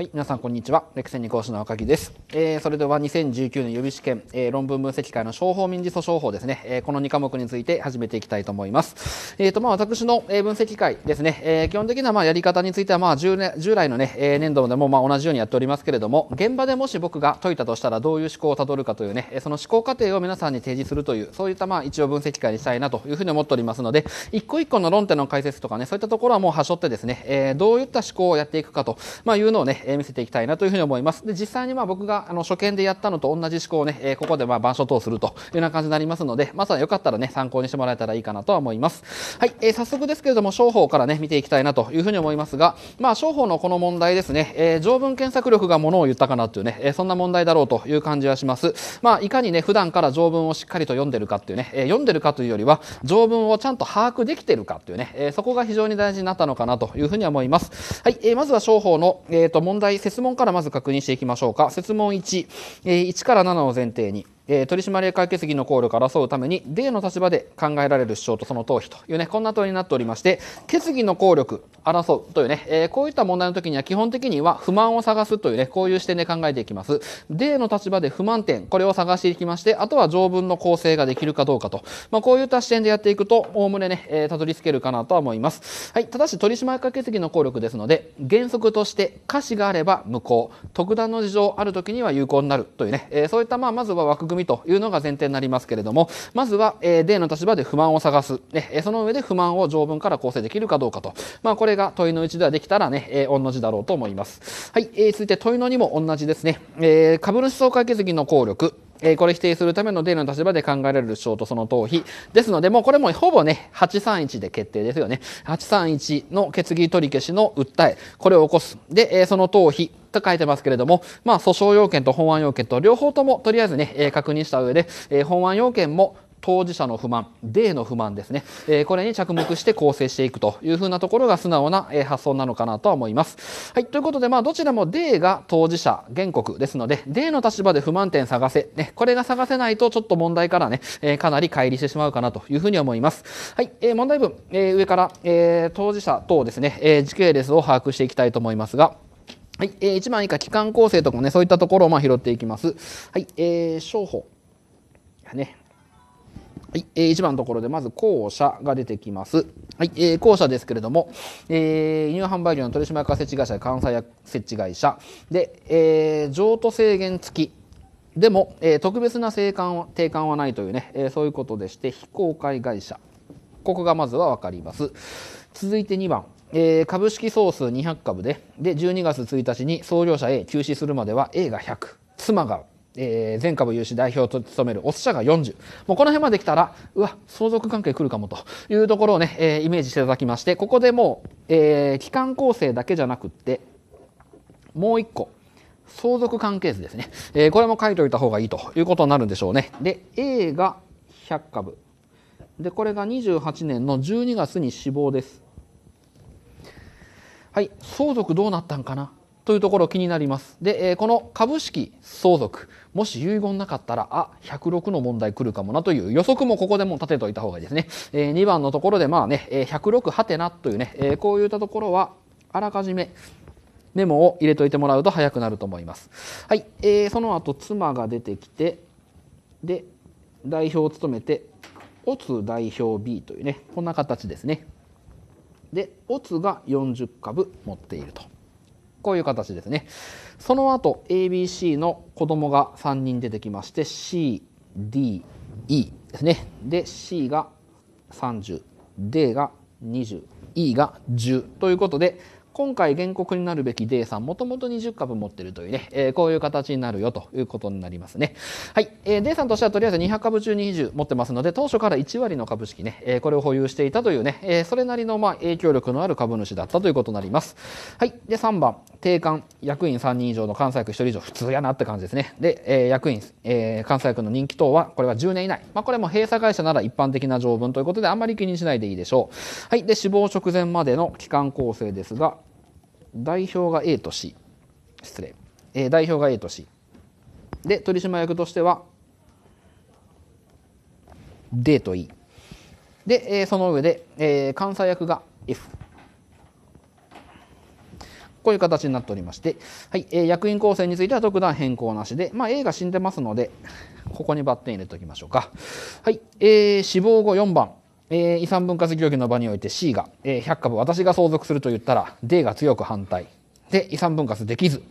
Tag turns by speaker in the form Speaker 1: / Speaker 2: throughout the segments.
Speaker 1: はい、皆さんこんにちは。レクセンニ講師の赤木です。えー、それでは2019年予備試験、えー、論文分析会の商法民事訴訟法ですね、えー、この2科目について始めていきたいと思います。えっ、ー、と、まあ私の、え分析会ですね、えー、基本的なまあやり方についてはまあ従来従来のね、えー、年度でもまあ同じようにやっておりますけれども、現場でもし僕が解いたとしたらどういう思考をたどるかというね、その思考過程を皆さんに提示するという、そういったまあ一応分析会にしたいなというふうに思っておりますので、一個一個の論点の解説とかね、そういったところはもう端折ってですね、えー、どういった思考をやっていくかと、まあ、いうのをね、え見せていきたいなというふうに思います。で、実際にまあ僕があの初見でやったのと同じ思考をね、えここでまあ板書等するというような感じになりますので、まずはよかったらね、参考にしてもらえたらいいかなとは思います。はい、え早速ですけれども、商法からね、見ていきたいなというふうに思いますが、まあ、商法のこの問題ですね、え条文検索力がものを言ったかなというね、えそんな問題だろうという感じはします。まあ、いかにね、普段から条文をしっかりと読んでるかっていうね、え読んでるかというよりは、条文をちゃんと把握できてるかっていうね、えそこが非常に大事になったのかなというふうには思います。はい、えまずは商法の、えっ、ー、と、問題、設問からまず確認していきましょうか。設問1、えー、1から7を前提に。えー、取締役会決議の効力を争うために例の立場で考えられる主張とその逃避というねこんな問いになっておりまして決議の効力争うというね、えー、こういった問題の時には基本的には不満を探すというねこういう視点で考えていきます例の立場で不満点これを探していきましてあとは条文の構成ができるかどうかと、まあ、こういった視点でやっていくとおおむねね、えー、たどり着けるかなとは思いますはいただし取締役会決議の効力ですので原則として瑕疵があれば無効特段の事情ある時には有効になるというね、えそういったまあまずは枠組みみというのが前提になりますけれども、まずは、えー、例の立場で不満を探す。ね、その上で不満を条文から構成できるかどうかと。まあ、これが問いの1ではできたらね、えー、同じだろうと思います。はい、えー、続いて問いの2も同じですね。えー、株主総会決議の効力。えー、これ否定するためのデーの立場で考えられる主張とその逃避。ですので、もうこれもほぼね、831で決定ですよね。831の決議取り消しの訴え、これを起こす。で、えー、その逃避。と書いてますけれども、まあ、訴訟要件と法案要件と両方ともとりあえずね、えー、確認した上で、えー、案要件も当事者の不満、デーの不満ですね、えー、これに着目して構成していくというふうなところが素直な、えー、発想なのかなとは思います。はい、ということで、まあ、どちらもデーが当事者、原告ですので、デーの立場で不満点探せ、ね、これが探せないとちょっと問題からね、えー、かなり乖離してしまうかなというふうに思います。はい、えー、問題文、えー、上から、えー、当事者等ですね、えー、時系列を把握していきたいと思いますが、はい、えー、1番以下、期間構成とかもね、そういったところをまあ拾っていきます。はい、えー、商法。ね、はい、えー、1番のところで、まず、後者が出てきます。はい、えー、後者ですけれども、えー、輸入販売業の取締役設置会社、関西設置会社、で、えー、譲渡制限付き。でも、えー、特別な定款定款はないというね、えー、そういうことでして、非公開会社。ここがまずはわかります。続いて2番。えー、株式総数200株で、で、12月1日に創業者 A 休止するまでは A が100、妻がえー、全株融資代表と務めるオス社が40。もうこの辺まで来たら、うわ、相続関係来るかもというところをね、えー、イメージしていただきまして、ここでもう、えー、機関構成だけじゃなくって、もう一個、相続関係図ですね。えー、これも書いておいた方がいいということになるんでしょうね。で、A が100株。で、これが28年の12月に死亡です。はい、相続どうなったんかなというところ気になります。で、えこの株式相続、もし遺言なかったら、あ、106の問題来るかもなという予測もここでも立てといた方がいいですね。え2番のところで、まあね、106はてなというね、えこういったところは、あらかじめメモを入れといてもらうと早くなると思います。はい、えー、その後妻が出てきて、で、代表を務めて、オツ代表 B というね、こんな形ですね。で、オツが40株持っていると。こういう形ですね。その後 ABC の子供が3人出てきまして CDE ですね。で C が 30D が 20E が10ということで今回原告になるべき D さん、もともと20株持ってるというね、えー、こういう形になるよということになりますね。はい。えー、D さんとしてはとりあえず200株中20持ってますので、当初から1割の株式ね、えー、これを保有していたというね、えー、それなりのまあ影響力のある株主だったということになります。はい。で、3番、定款、役員3人以上の関西区1人以上、普通やなって感じですね。で、えー、役員、えー、関西区の人気等は、これは10年以内。まあ、これも閉鎖会社なら一般的な条文ということで、あんまり気にしないでいいでしょう。はい。で、死亡直前までの期間構成ですが、代表が A と C 失礼、えー、代表が A と C で取締役としては D と E で、えー、その上で、えー、監査役が F こういう形になっておりまして、はいえー、役員構成については特段変更なしで、まあ、A が死んでますのでここにバッテン入れておきましょうか。はい、えー、死亡後4番えー、遺産分割協議の場において C が、えー、100株私が相続すると言ったら D が強く反対で遺産分割できず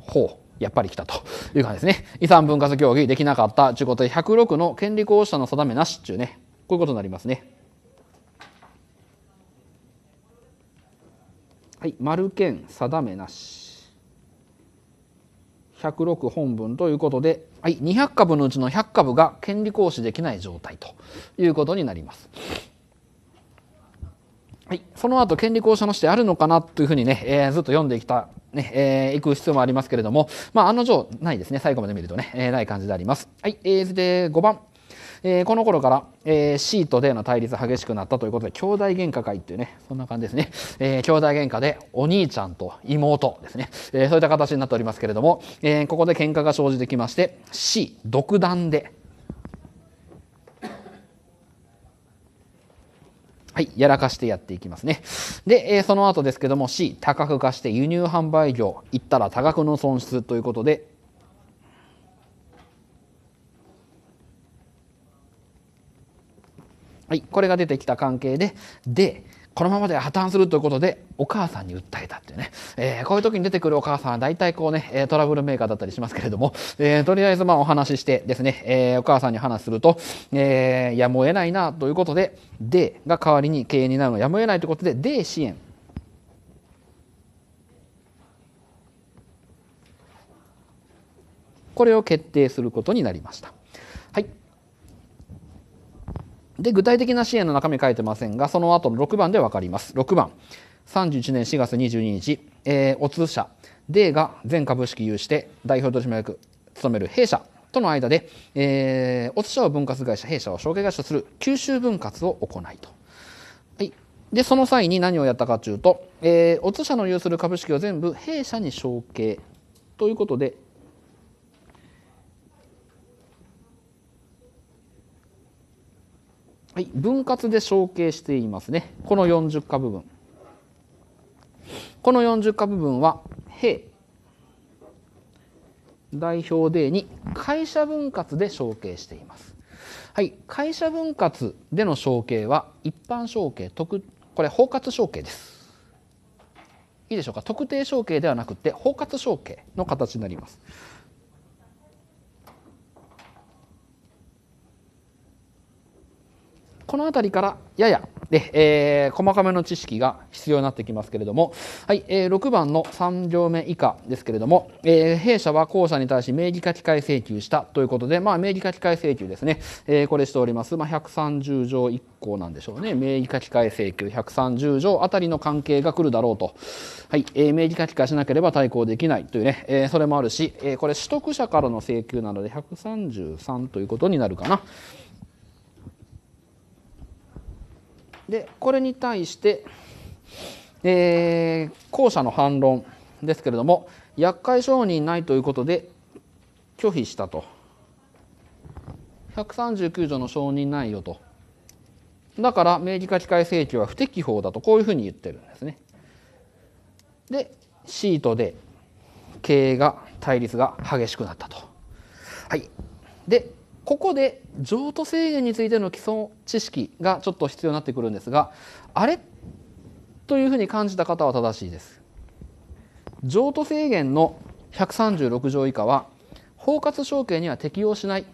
Speaker 1: ほうやっぱり来たという感じですね遺産分割協議できなかったちいうことで106の権利行使者の定めなしっちゅうねこういうことになりますねはい丸剣定めなし106本分ということで、はい、200株のうちの100株が権利行使できない状態ということになります。はい、その後権利行使のしてあるのかなというふうにね、えー、ずっと読んできた、ね、えー、いく必要もありますけれども、まあ、案の定ないですね、最後まで見るとね、えー、ない感じであります。はい、えー、で5番。えー、この頃から、えー、C と D の対立激しくなったということで兄弟喧嘩会っていうねそんな感じですね、えー、兄弟喧嘩でお兄ちゃんと妹ですね、えー、そういった形になっておりますけれども、えー、ここで喧嘩が生じてきまして C 独断ではい、やらかしてやっていきますね。で、えー、その後ですけども C、多角化して輸入販売業、行ったら多額の損失ということで、はい、これが出てきた関係で、で、このままでは破綻するということで、お母さんに訴えたっていうね、えー、こういう時に出てくるお母さんは大体こうね、トラブルメーカーだったりしますけれども、えー、とりあえずまあお話ししてですね、えー、お母さんに話すると、えー、やむを得ないなということで、でが代わりに経営になるのやむを得ないということで、で支援。これを決定することになりました。はい。で具体的な支援の中身書いてませんがその後の6番で分かります6番31年4月22日、えー、オ社デーが全株式有して代表取締役務める弊社との間で、えー、オ社を分割会社弊社を証券会社とする吸収分割を行いと。はい、でその際に何をやったかというと、えー、オ社の有する株式を全部弊社に承継ということではい、分割で承継していますねこの40価部分この40価部分は平代表でに会社分割で承継しています。はい、会社分割での承継は一般承継特これ包括承継です。いいでしょうか特定承継ではなくて包括承継の形になります。この辺りからややで、えー、細かめの知識が必要になってきますけれども、はいえー、6番の3行目以下ですけれども、えー、弊社は後者に対し名義書き換え請求したということで、まあ、名義書き換え請求ですね、えー、これしております、まあ、130条1項なんでしょうね名義書き換え請求130条あたりの関係が来るだろうと、はいえー、名義書き換えしなければ対抗できないというね、えー、それもあるし、えー、これ取得者からの請求なので133ということになるかな。でこれに対して、えー、後者の反論ですけれども厄介承認ないということで拒否したと139条の承認ないよとだから明示書き換え請求は不適法だとこういうふうに言ってるんですねで C とで経営が対立が激しくなったとはいでここで譲渡制限についての基礎知識がちょっと必要になってくるんですがあれというふうに感じた方は正しいです。譲渡制限の136条以下は包括承継には適用しない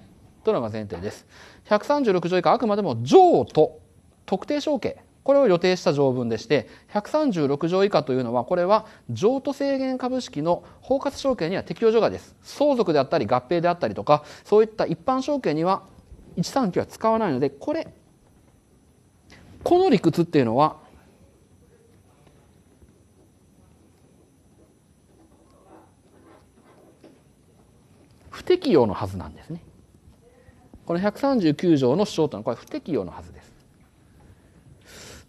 Speaker 1: というのが前提です。136条以下あくまでも譲渡特定承継これを予定した条文でして136条以下というのはこれは譲渡制限株式の包括証券には適用除外です相続であったり合併であったりとかそういった一般証券には139は使わないのでこれこの理屈っていうのは不適用のはずなんですねこの139条の主張というのはこれ不適用のはずです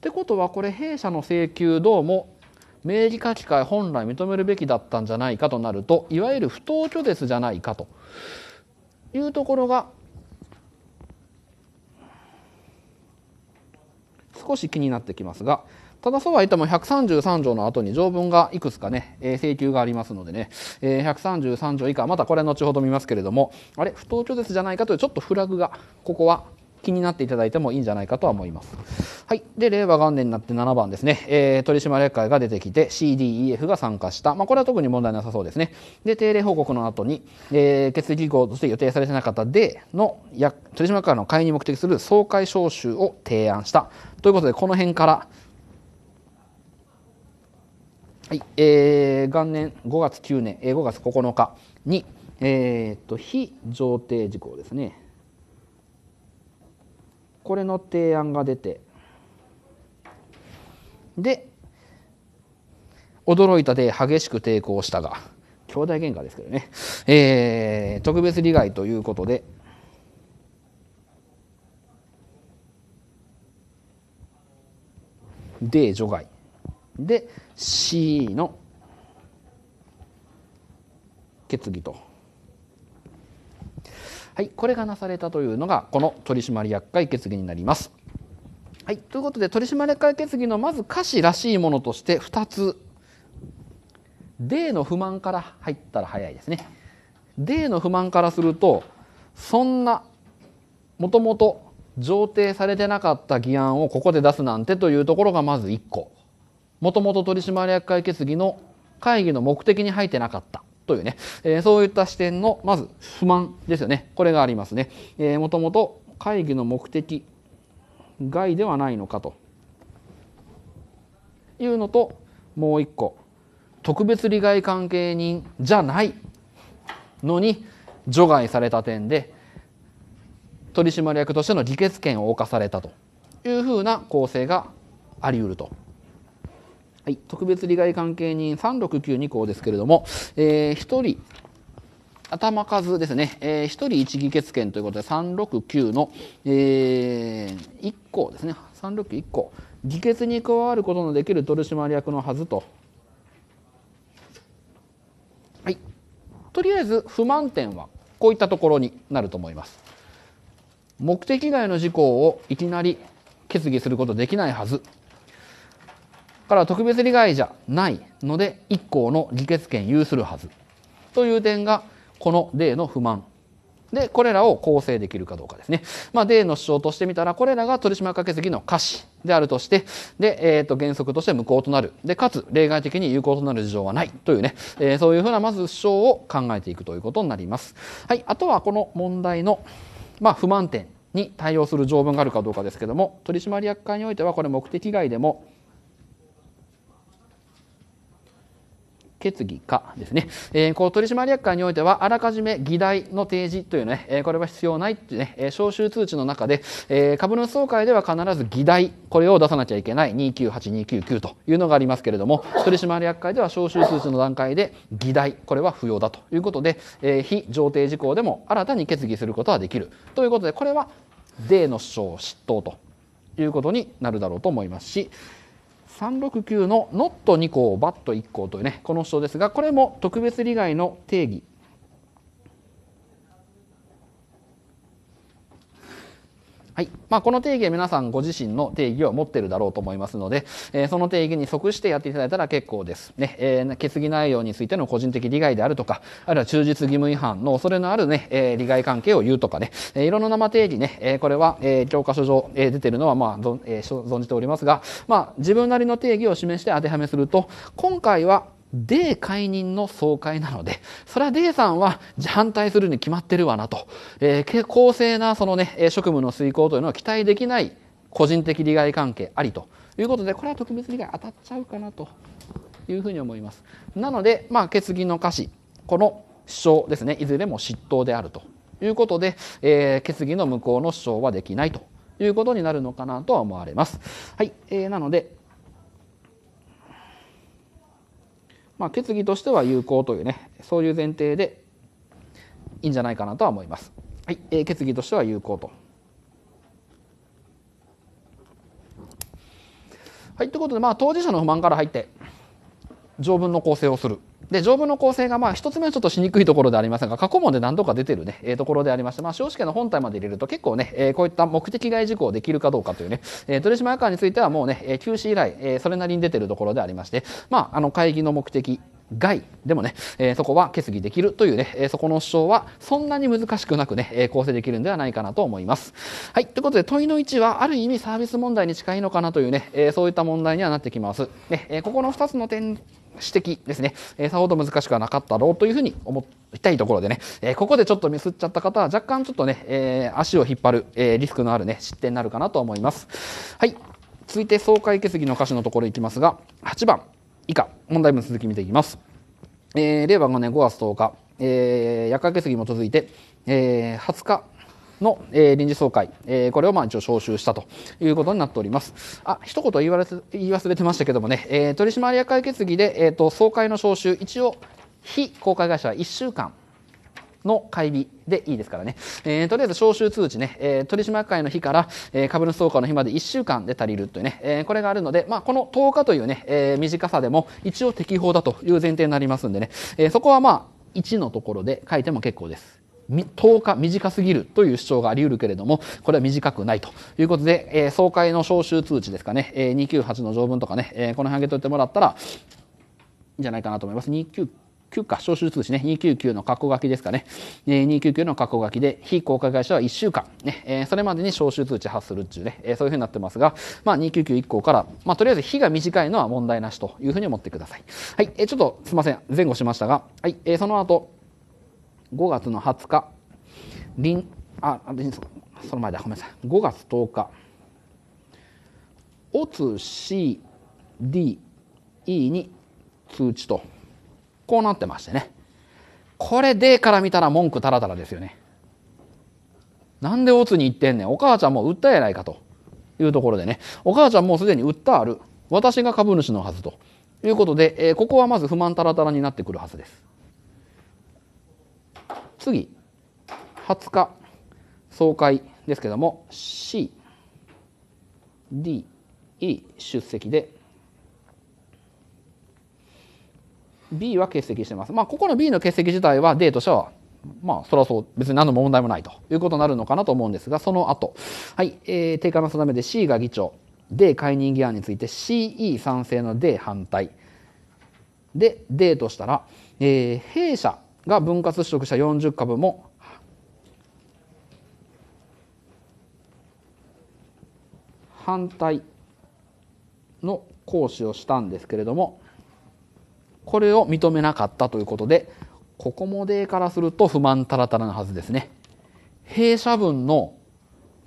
Speaker 1: ってことはこれ弊社の請求どうも名義書き換え本来認めるべきだったんじゃないかとなるといわゆる不当拒絶じゃないかというところが少し気になってきますがただそうは言っても133条の後に条文がいくつかね、え請求がありますのでね、え133条以下またこれは後ほど見ますけれどもあれ不当拒絶じゃないかというちょっとフラグがここは気になっていただいてもいいんじゃないかとは思います。はい。で、令和元年になって7番ですね。えー、取締役会が出てきて CDEF が参加した。まあ、これは特に問題なさそうですね。で、定例報告の後に、えー、決議後として予定されてなかったでのや取締役会の会に目的する総会招集を提案した。ということで、この辺から、はい、えー、元年5月9年、えー、5月9日に、えー、っと、非常定事項ですね。これの提案が出てで驚いたで激しく抵抗したが兄弟喧嘩ですけどね、えー、特別利害ということでで除外で C の決議と。はい、これがなされたというのがこの取締役会決議になります。はい、ということで取締役会決議のまず歌詞らしいものとして2つ「D」の不満から入ったら早いですね。D の不満からするとそんなもともと上呈されてなかった議案をここで出すなんてというところがまず1個もともと取締役会決議の会議の目的に入ってなかったというね、えー、そういった視点のまず不満ですよねこれがありますね。えー、もともと会議の目的外ではないのかというのともう一個特別利害関係人じゃないのに除外された点で取締役としての議決権を侵されたというふうな構成があり得るとはい、特別利害関係人3692項ですけれども、えー、1人頭数ですね、えー、1人1議決権ということで369の、えー、1項ですね361項議決に加わることのできる取締役のはずと。はい、とりあえず不満点はこういったところになると思います。目的外の事項をいきなり決議することできないはず。から特別利害じゃないので1項の議決権有するはずという点がこの例の不満でこれらを構成できるかどうかですね。まあ、例の主張としてみたらこれらが取締役掛席の瑕疵であるとしてで、えー、と原則として無効となるでかつ例外的に有効となる事情はないというね、えー、そういうふうなまず主張を考えていくということになります。はい、あとはこの問題の、まあ、不満点に対応する条文があるかどうかですけども取締役会においてはこれ目的外でも決議かですね、えー、こう取締役会においてはあらかじめ議題の提示というね、えこれは必要ないってね、え招集通知の中で、えー、株主総会では必ず議題これを出さなきゃいけない298299というのがありますけれども取締役会では招集通知の段階で議題これは不要だということで、えー、非上程事項でも新たに決議することはできるということでこれは税の主張執刀ということになるだろうと思いますし369のノット2項バット1項というねこの主張ですがこれも特別利害の定義はいまあ、この定義は皆さんご自身の定義を持ってるだろうと思いますので、えー、その定義に即してやっていただいたら結構です、ねえー、決議内容についての個人的利害であるとかあるいは忠実義務違反の恐れのあるね、えー、利害関係を言うとかね、えー、いろんな生定義ね、えー、これは、えー、教科書上、えー、出てるのは、まあ存えー、存じておりますが、まあ、自分なりの定義を示して当てはめすると今回はデ解任の総会なので、それはデーさんは反対するに決まってるわなと、えー、公正なそのね、職務の遂行というのは期待できない個人的利害関係ありということで、これは特別利害当たっちゃうかなというふうに思います。なので、まあ、決議の可視、この主張ですね、いずれも執刀であるということで、えー、決議の無効の主張はできないということになるのかなとは思われます。はい、えー、なので、まあ、決議としては有効というねそういう前提でいいんじゃないかなとは思います。はい、えー、決議としては有効と。はい、ということで、まあ、当事者の不満から入って条文の構成をする。で、条文の構成がまあ一つ目はちょっとしにくいところでありますが、過去問で何度か出てるね、えー、ところでありまして、まあ、司法試験の本体まで入れると結構ね、えー、こういった目的外事項できるかどうかというね、えー、取締役官についてはもうね、えー、休止以来、えー、それなりに出てるところでありまして、まあ、あの会議の目的、外でもね、えー、そこは決議できるというね、えー、そこの主張はそんなに難しくなくね、えー、構成できるんではないかなと思います。はい、ということで問いの1はある意味サービス問題に近いのかなというね、えそういった問題にはなってきます。ねえここの2つの点指摘ですね、えー、さほど難しくはなかったろうというふうに思いたいところでね、えー、ここでちょっとミスっちゃった方は若干ちょっとね、えー、足を引っ張る、えリスクのあるね、失点になるかなと思います。はい。続いて総会決議の歌詞のところいきますが、8番以下、問題文続き見ていきます。え令和5年5月10日、えー、夜会決議に基づいて、え20日、の、えー、臨時総会、えー、これをまあ一応招集したということになっております。あ、一言言われ言い忘れてましたけどもね、えー、取締役会決議で、えーと、総会の招集、一応非公開会社は1週間の会議でいいですからね、えー、とりあえず招集通知ね、えー、取締役会の日から、えー、株主総会の日まで1週間で足りるというね、えー、これがあるので、まあ、この10日というね、えー、短さでも一応適法だという前提になりますんでね、えー、そこはまあ1のところで書いても結構です。10日短すぎるという主張があり得るけれどもこれは短くないということで、えー、総会の招集通知ですかね、えー、298の条文とかね、えー、この辺上げといてもらったらいいんじゃないかなと思います。29 9か、招集通知ね、299の過去書きですかね、えー、299の過去書きで、非公開会社は1週間、ねえー、それまでに招集通知発するっちゅうね、えー、そういうふうになってますが、まあ、299以降から、まあ、とりあえず日が短いのは問題なしというふうに思ってください。はい、えー、ちょっとすいません、前後しましたが、はい、えー、その後、5月の20日臨あその前だごめんなさい5月10日オツ CDE に通知とこうなってましてねこれ D から見たら文句たらたらですよねなんでオツに行ってんねんお母ちゃんもう売ったやないかというところでねお母ちゃんもうすでに売ったある私が株主のはずということで、えー、ここはまず不満たらたらになってくるはずです。次20日総会ですけども CDE 出席で B は欠席してます。まあ、ここの B の欠席自体は D としてはまあ、そらそう、別に何の問題もないということになるのかなと思うんですが、その後、はい、えー、定価の定めで C が議長、D 解任議案について CE 賛成の D 反対。で、D としたら、えー、弊社が分割取得した40株も反対の行使をしたんですけれどもこれを認めなかったということでここも例からすると不満たらたらなはずですね。弊社分の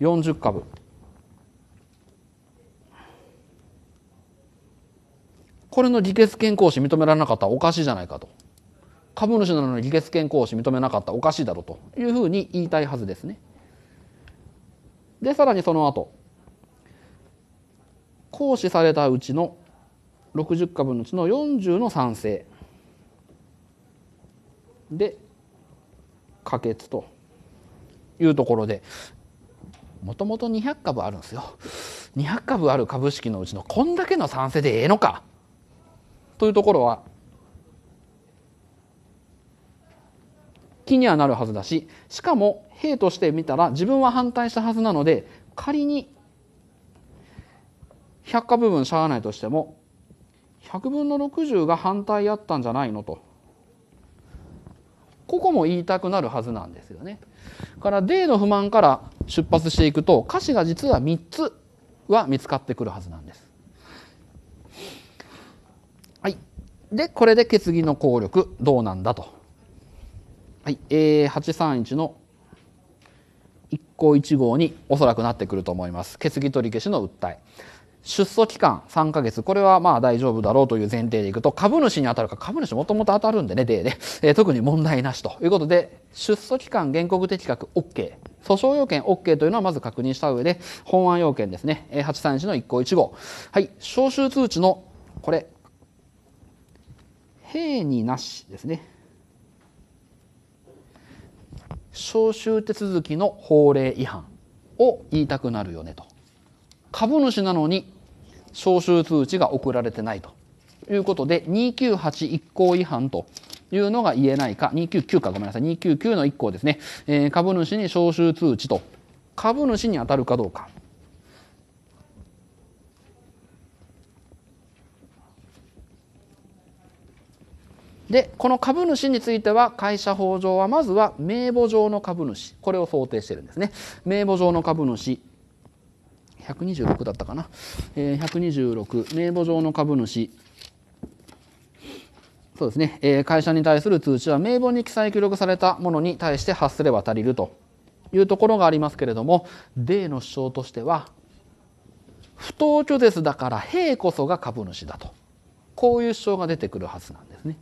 Speaker 1: 40株これの議決権行使認められなかったらおかしいじゃないかと。株主なのに議決権行使認めなかったおかしいだろうというふうに言いたいはずですね。でさらにその後行使されたうちの60株のうちの40の賛成で可決というところでもともと200株あるんですよ200株ある株式のうちのこんだけの賛成でええのかというところは気にはなるはずだししかも兵として見たら自分は反対したはずなので仮に百科部分しゃがないとしても100分の60が反対やったんじゃないのとここも言いたくなるはずなんですよね。から D の不満から出発していくと歌詞が実は3つは見つかってくるはずなんです。はい、でこれで決議の効力どうなんだと。はい、えー、831の1項1号におそらくなってくると思います決議取り消しの訴え出訴期間3ヶ月これはまあ大丈夫だろうという前提でいくと株主に当たるか株主もともと当たるんでね例で、えー、特に問題なしということで出訴期間原告的確 OK 訴訟要件 OK というのはまず確認した上で本案要件ですね、え831の1項1号はい招集通知のこれ「平になし」ですね招集手続きの法令違反を言いたくなるよねと。株主なのに招集通知が送られてないということで2981項違反というのが言えないか299かごめんなさい299の1項ですね、えー、株主に招集通知と株主に当たるかどうかでこの株主については会社法上はまずは名簿上の株主これを想定してるんですね名簿上の株主126だったかな、え126名簿上の株主そうですね、え会社に対する通知は名簿に記載記録されたものに対して発すれば足りるというところがありますけれども D の主張としては不当拒絶だから兵こそが株主だとこういう主張が出てくるはずなんですね。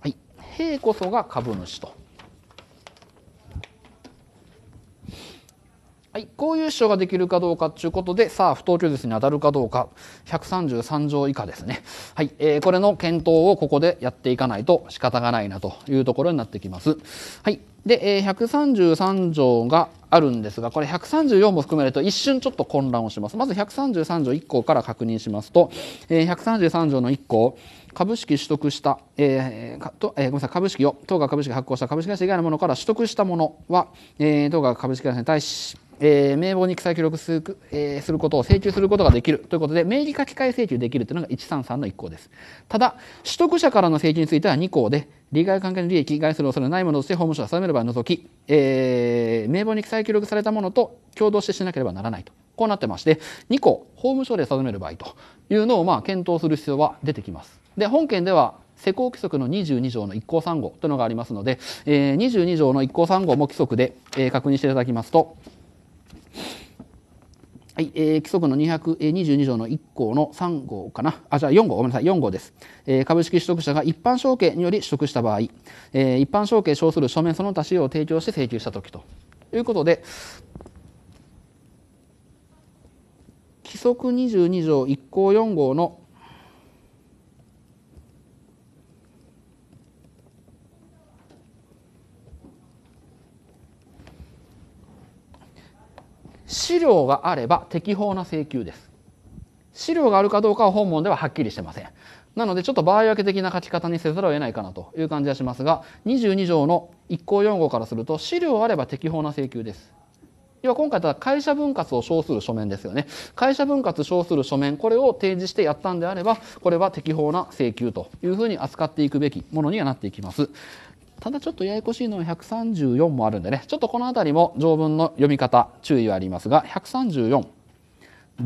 Speaker 1: はい兵こそが株主と。はい、こういう主張ができるかどうかということで、さあ、不当拒絶に当たるかどうか、133条以下ですね。はい、えー、これの検討をここでやっていかないと仕方がないなというところになってきます。はい、で、えー、133条があるんですが、これ134も含めると一瞬ちょっと混乱をします。まず133条1項から確認しますと、えー、133条の1項、株式取得した、えーとえー、ごめんなさい、株式を、当該株式発行した株式会社以外のものから取得したものは、えー、当該株式会社に対し、えー、名簿に記載記録する,、えー、することを請求することができるということで名義書き換え請求できるというのが133の1項ですただ取得者からの請求については2項で利害関係の利益害する恐れのないものとして法務省が定める場合除き、えー、名簿に記載記録されたものと共同してしなければならないとこうなってまして2項法務省で定める場合というのをまあ検討する必要は出てきますで本件では施行規則の22条の1項3号というのがありますので、えー、22条の1項3号も規則で、えー、確認していただきますとはい、えー、規則の222条の1項の3号かな、あ、じゃあ4号、ごめんなさい、4号です。えー、株式取得者が一般承継により取得した場合、えー、一般承継称する書面その他資料を提供して請求したときということで、規則22条1項4号の資料があれば適法な請求です資料があるかどうかは本文でははっきりしてませんなのでちょっと場合分け的な書き方にせざるを得ないかなという感じはしますが22条の1項4号からすると資料あれば適法な請求です要は今回ただ会社分割を称する書面ですよね会社分割称する書面これを提示してやったんであればこれは適法な請求というふうに扱っていくべきものにはなっていきますただちょっとややこしいのは134もあるんでねちょっとこの辺りも条文の読み方注意はありますが134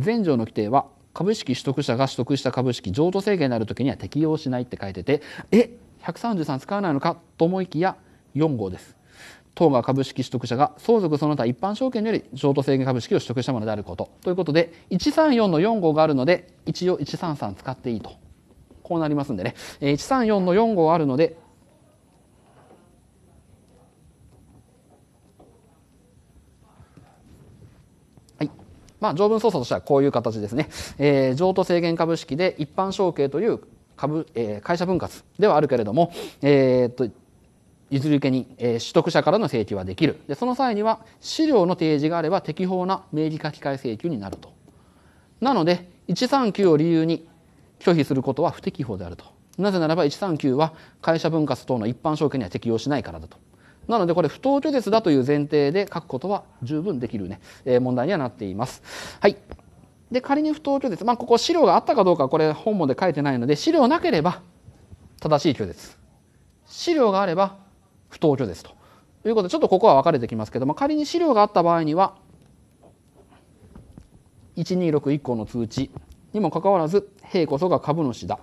Speaker 1: 前条の規定は株式取得者が取得した株式譲渡制限になる時には適用しないって書いててえ133使わないのかと思いきや4号です当が株式取得者が相続その他一般証券より譲渡制限株式を取得したものであることということで134の4号があるので一応133使っていいとこうなりますんでね134の4号あるのでまあ、条文操作としてはこういう形ですね。えー、譲渡制限株式で一般承継という株、えー、会社分割ではあるけれども、えー、と、譲り受けに、え取得者からの請求はできる。で、その際には資料の提示があれば適法な名義書き換え請求になると。なので、139を理由に拒否することは不適法であると。なぜならば139は会社分割等の一般証券には適用しないからだと。なのでこれ不当拒絶だという前提で書くことは十分できるね、えー、問題にはなっています。はい。で、仮に不当拒絶。まあ、ここ資料があったかどうかこれ本文で書いてないので、資料なければ正しい拒絶。資料があれば不当拒絶ということで、ちょっとここは分かれてきますけども、仮に資料があった場合には、1261項の通知にもかかわらず、兵こそが株主だ。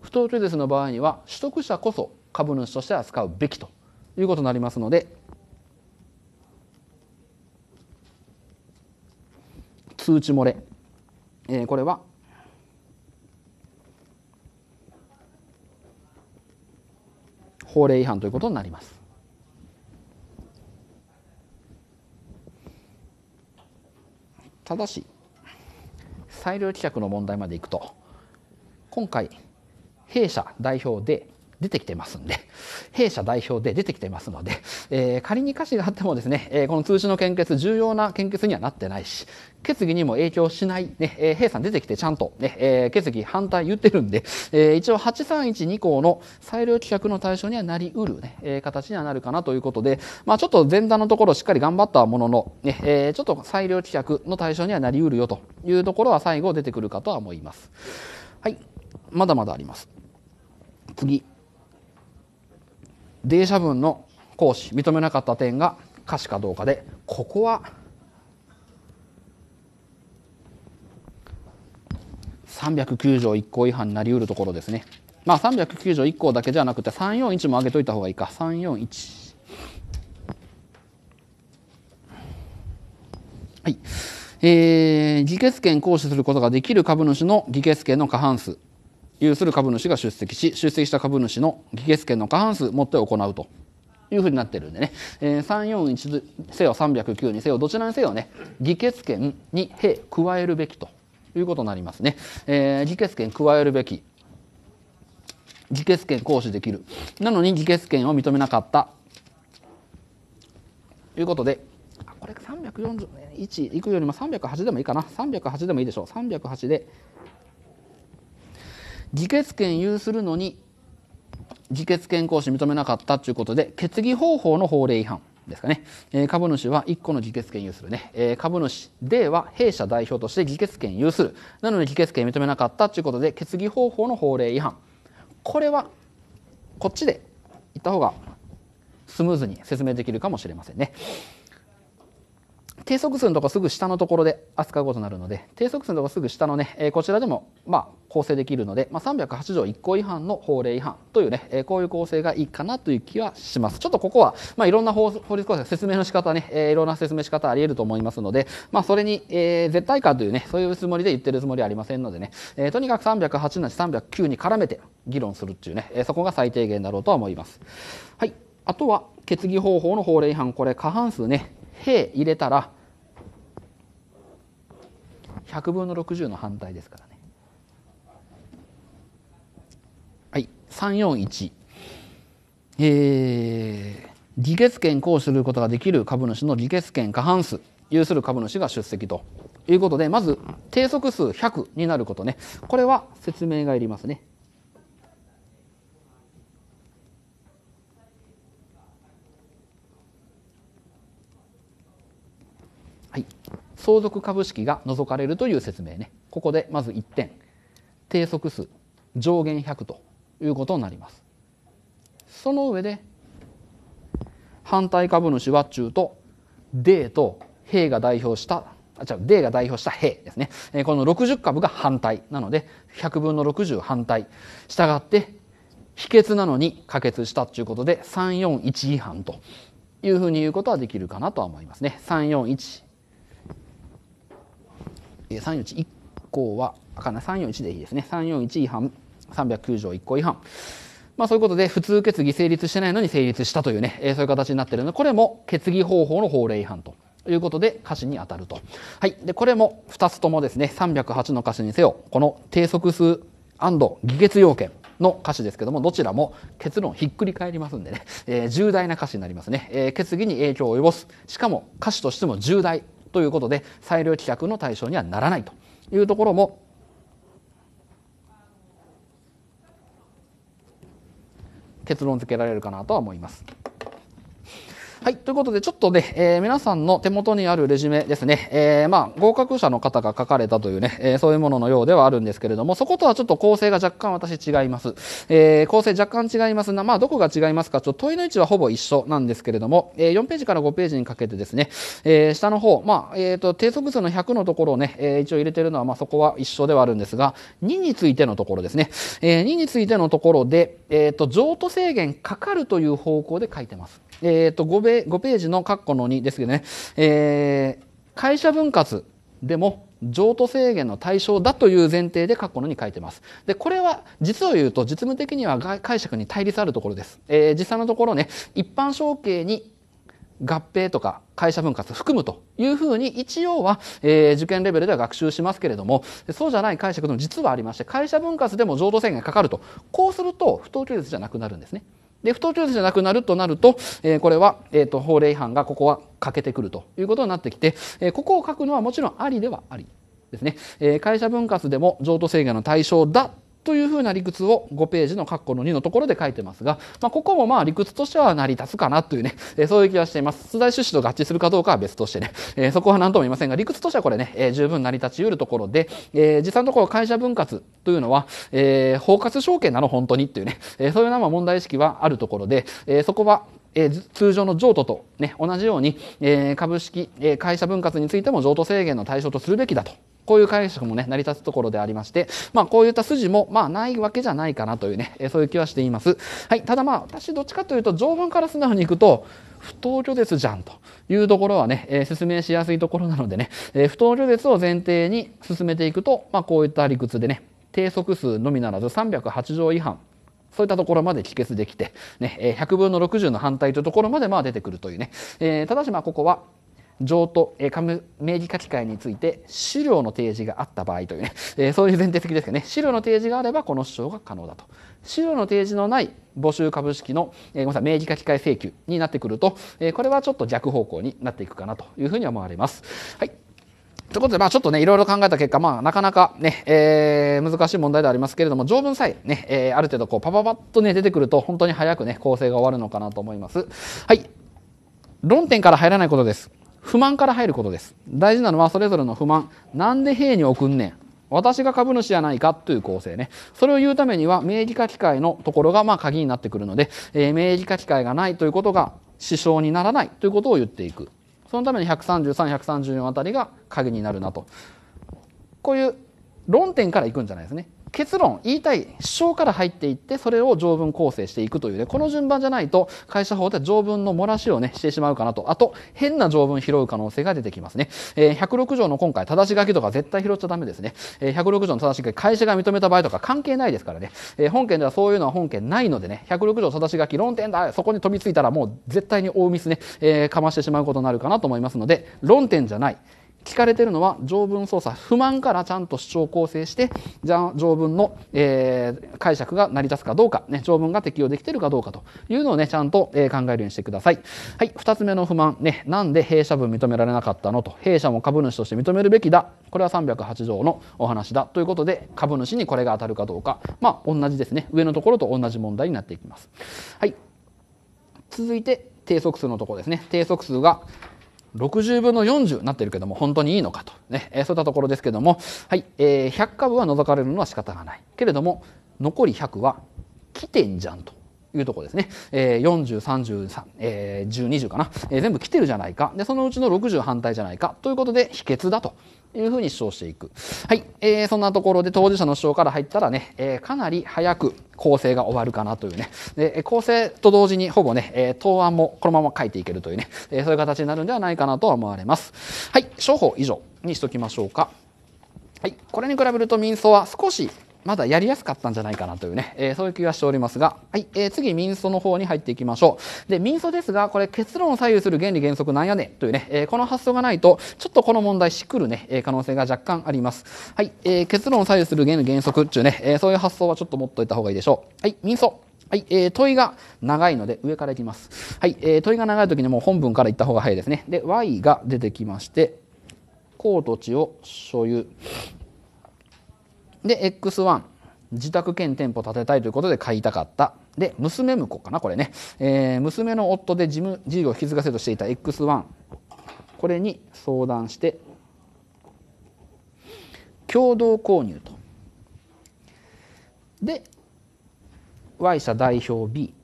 Speaker 1: 不当拒絶の場合には、取得者こそ株主として扱うべきということになりますので通知漏れ、えー、これは法令違反ということになります。ただし裁量規約の問題までいくと今回弊社代表で出てきてますんで、弊社代表で出てきてますので、えー、仮に歌詞があってもですね、えー、この通知の献血、重要な献血にはなってないし、決議にも影響しない、ね、えー、弊社出てきてちゃんとね、えー、決議反対言ってるんで、えー、一応8312項の裁量規約の対象にはなりうるね、えー、形にはなるかなということで、まあちょっと前段のところしっかり頑張ったものの、ね、えー、ちょっと裁量規約の対象にはなりうるよというところは最後出てくるかとは思います。はい。まだまだあります。次。デー分の行使認めなかった点が可視かどうかでここは309条1項違反になりうるところですね。まあ309条1項だけじゃなくて341も上げといた方がいいか341。はい。えー、議決権行使することができる株主の議決権の過半数有する株主が出席し出席した株主の議決権の過半数持って行うというふうになってるんでね、えー、341せよ309にせよどちらにせよね議決権に「へ」加えるべきということになりますね。えー、議決権加えるべき議決権行使できるなのに議決権を認めなかったということでこれ341いくよりも308でもいいかな308でもいいでしょう308で議決権有するのに議決権行使認めなかったということで決議方法の法令違反ですかね、えー、株主は1個の議決権有するね、えー、株主 D は弊社代表として議決権有するなので議決権認めなかったということで決議方法の法令違反これはこっちで言った方がスムーズに説明できるかもしれませんね。低速数のとこすぐ下のところで扱うことになるので低速数のとこすぐ下のね、えこちらでもま構成できるので、ま308条1項違反の法令違反というね、えこういう構成がいいかなという気はしますちょっとここは、まいろんな法律構成説明の仕方ね、えいろんな説明仕方ありえると思いますので、まそれに、え絶対感というねそういうつもりで言ってるつもりはありませんのでね、えとにかく308なし309に絡めて議論するっていうね、えそこが最低限だろうとは思いますはいあとは決議方法の法令違反これ過半数ね兵入れたら100分の60の反対ですからねはい341えー、議決権行使することができる株主の議決権過半数有する株主が出席ということでまず定則数100になることねこれは説明がいりますね相続株式が除かれるという説明ねここでまず1点定則数上限100ということになりますその上で反対株主は中と D と兵が代表したあ違う D が代表した兵ですねこの60株が反対なので100分の60反対したがって否決なのに可決したということで341違反というふうに言うことはできるかなとは思いますね341 341項は、あかな、341でいいですね。341違反、309条1項違反。まあそういうことで、普通決議成立してないのに成立したというね、えそういう形になってるので、これも決議方法の法令違反と。いうことで、歌詞に当たると。はい。で、これも2つともですね、308の歌詞にせよ、この定則数議決要件の歌詞ですけどもどちらも結論ひっくり返りますんでね、えー、重大な歌詞になりますね、えー、決議に影響を及ぼすしかも歌詞としても重大ということで裁量規格の対象にはならないというところも結論付けられるかなとは思います。はい、ということで、ちょっとね、えー、皆さんの手元にあるレジュメですね、えー、まあ、合格者の方が書かれたというね、えー、そういうもののようではあるんですけれども、そことはちょっと構成が若干私違います。えー、構成若干違いますな、まあ、どこが違いますか、ちょっと問いの位置はほぼ一緒なんですけれども、えー、4ページから5ページにかけてですね、えー、下の方、まあ、えっ、ー、と、低速数の100のところをね、えー、一応入れてるのは、まあ、そこは一緒ではあるんですが、2についてのところですね、えー、2についてのところで、えっ、ー、と、譲渡制限かかるという方向で書いてます。えーと、5, 5ページの括弧の2ですけどね、えー、会社分割でも譲渡制限の対象だという前提で括弧のに書いてます。で、これは実を言うと実務的には解釈に対立あるところです。えー、実際のところね、一般承継に合併とか会社分割含むというふうに一応は、えー、受験レベルでは学習しますけれどもそうじゃない解釈も実はありまして会社分割でも譲渡制限がかかるとこうすると不当休日じゃなくなるんですね。で不当調整じゃなくなるとなると、えー、これは、えーと、と法令違反がここは欠けてくるということになってきて、えー、ここを書くのはもちろんありではありですね、えー、会社分割でも譲渡制限の対象だというふうな理屈を5ページの括弧の2のところで書いてますが、まあ、ここもまあ理屈としては成り立つかなというね、えー、そういう気はしています。出題趣旨と合致するかどうかは別としてね、えー、そこは何とも言いませんが、理屈としてはこれね、えー、十分成り立ち得るところで、えー、実際のところ会社分割というのは、えー、包括証券なの本当にっていうね、えー、そういうような問題意識はあるところで、えー、そこはえー、通常の譲渡と、ね、同じように、えー、株式、えー、会社分割についても譲渡制限の対象とするべきだとこういう解釈もね、成り立つところでありまして、まあ、こういった筋も、まあ、ないわけじゃないかなというね、そういう気はしています。はい。ただまあ、私どっちかというと、条文から素直にいくと、不当拒絶じゃんというところはね、えー、しやすいところなのでね、えー、不当拒絶を前提に進めていくと、まあ、こういった理屈でね、定則数のみならず308条違反そういったところまで帰結できて、ね、100分の60の反対というところまでまあ出てくるというね、えー、ただしまあここは譲渡、えー、名義書き換えについて資料の提示があった場合というね、えー、そういう前提的ですかね資料の提示があればこの主張が可能だと資料の提示のない募集株式の、えー、ごめんなさい名義書き換え請求になってくると、えー、これはちょっと逆方向になっていくかなというふうに思われます。はいということで、まあ、ちょっとね、いろいろ考えた結果、まあ、なかなかね、えー、難しい問題ではありますけれども、条文さえね、えー、ある程度、こう、パパパッとね、出てくると、本当に早くね、構成が終わるのかなと思います。はい。論点から入らないことです。不満から入ることです大事なのはそれぞれの不満なんで兵に送んねん私が株主じゃないかという構成ね。それを言うためには明治書き換えのところがまあ鍵になってくるので、えー、名義書き換えがないということが支障にならないということを言っていく。そのために133、134あたりが鍵になるなと。こういう論点からいくんじゃないですね。結論言いたい主張から入っていってそれを条文構成していくというねこの順番じゃないと会社法では条文の漏らしをねしてしまうかなとあと変な条文拾う可能性が出てきますね、えー、106条の今回正し書きとか絶対拾っちゃダメですね、えー、106条の正し書き会社が認めた場合とか関係ないですからね、えー、本件ではそういうのは本件ないのでね106条正し書き論点だそこに飛びついたらもう絶対に大ミスね、えかましてしまうことになるかなと思いますので論点じゃない聞かれてるのは条文操作不満からちゃんと主張構成してじゃあ条文の、えー、解釈が成り立つかどうか、ね、条文が適用できてるかどうかというのをねちゃんと、えー、考えるようにしてください。はい、2つ目の不満、ね、なんで弊社分認められなかったのと弊社も株主として認めるべきだこれは308条のお話だということで株主にこれが当たるかどうかまあ同じですね上のところと同じ問題になっていきます。はい、続いて定則数のところですね定則数が60分の40になっているけども本当にいいのかとね、えー、そういったところですけども、はいえー、100株は除かれるのは仕方がないけれども残り100は来てんじゃんというところですね。えー、40、33、えー、10、20かな。えー、全部来てるじゃないか。で、そのうちの60反対じゃないか。ということで、否決だというふうに主張していく。はい。えー、そんなところで当事者の主張から入ったらね、えー、かなり早く構成が終わるかなというね。で、構成と同時にほぼね、え答案もこのまま書いていけるというね、えそういう形になるんではないかなとは思われます。はい。商法以上にしときましょうか。はい。これに比べると民訴は少しまだやりやすかったんじゃないかなというね、えー、そういう気がしておりますが、はい、えー、次、民訴の方に入っていきましょう。で、民訴ですが、これ結論を左右する原理原則なんやねんというね、えー、この発想がないと、ちょっとこの問題しくるね、可能性が若干あります。はい、えー、結論を左右する原理原則っていうね、えー、そういう発想はちょっと持っといた方がいいでしょう。はい、民訴。はい、えー、問いが長いので上からいきます。はい、えー、問いが長い時にもう本文からいった方が早いですね。で、y が出てきまして、公土地を所有。で X1 自宅兼店舗建てたいということで買いたかったで娘婿かなこれね、えー、娘の夫で事務事業を引き継がせとしていた X1 これに相談して共同購入とで Y 社代表 B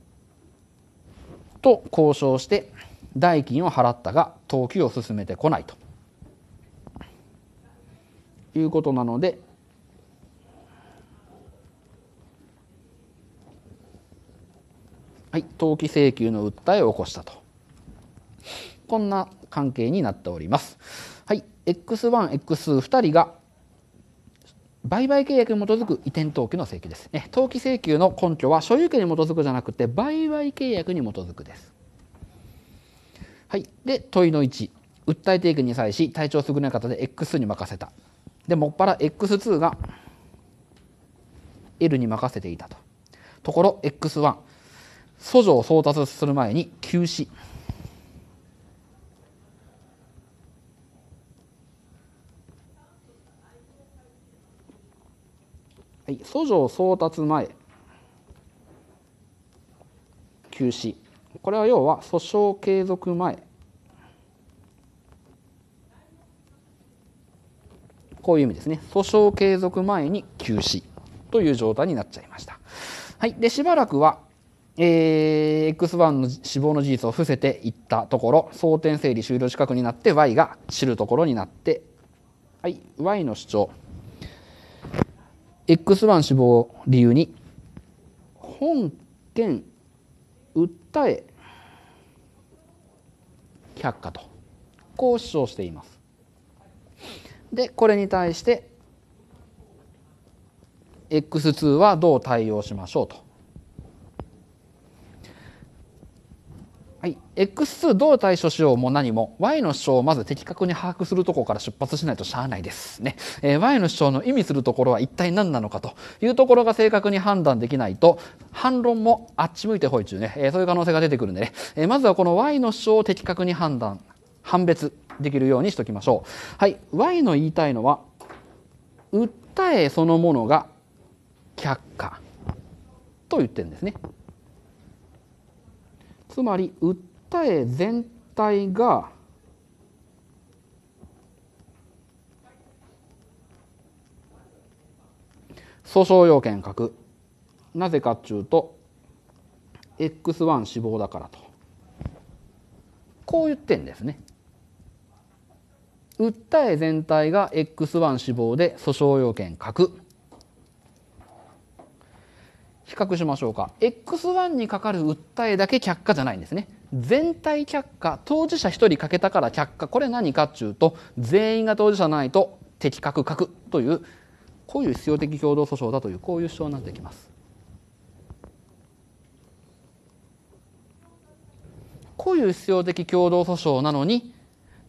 Speaker 1: と交渉して代金を払ったが登記を進めてこないということなのではい、登記請求の訴えを起こしたと。こんな関係になっております。はい、X1、X2 人が売買契約に基づく移転登記の請求ですね。登記請求の根拠は所有権に基づくじゃなくて売買契約に基づくです。はい、で問いの1訴え提起に際し体調優れない方で X に任せたでもっぱら X2 が L に任せていたとところ X1 訴状を送達する前に休止はい、訴状送達前休止これは要は訴訟継続前こういう意味ですね訴訟継続前に休止という状態になっちゃいました。はい、でしばらくはえー、X1 の死亡の事実を伏せていったところ争点整理終了近くになって Y が知るところになってはい Y の主張 X1 死亡理由に本件訴え却下とこう主張していますでこれに対して X2 はどう対応しましょうと x どう対処しようも何も Y の主張をまず的確に把握するところから出発しないとしゃあないですね、えー、Y の主張の意味するところは一体何なのかというところが正確に判断できないと反論もあっち向いてほいちゅうね、えー、そういう可能性が出てくるんでね、えー、まずはこの Y の主張を的確に判断判別できるようにしておきましょうはい Y の言いたいのは訴えそのものが却下と言ってるんですねつまり訴答え全体が訴訟要件書くなぜかっちゅうと X1 死亡だからとこう言ってんですね。訴え全体が X1 死亡で訴訟要件書く比較しましょうか X1 にかかる訴えだけ却下じゃないんですね全体却下当事者1人欠けたから却下これ何かっちゅうと全員が当事者ないと的確確というこういう必要的共同訴訟だというこういう主張になってきます。こういう必要的共同訴訟なのに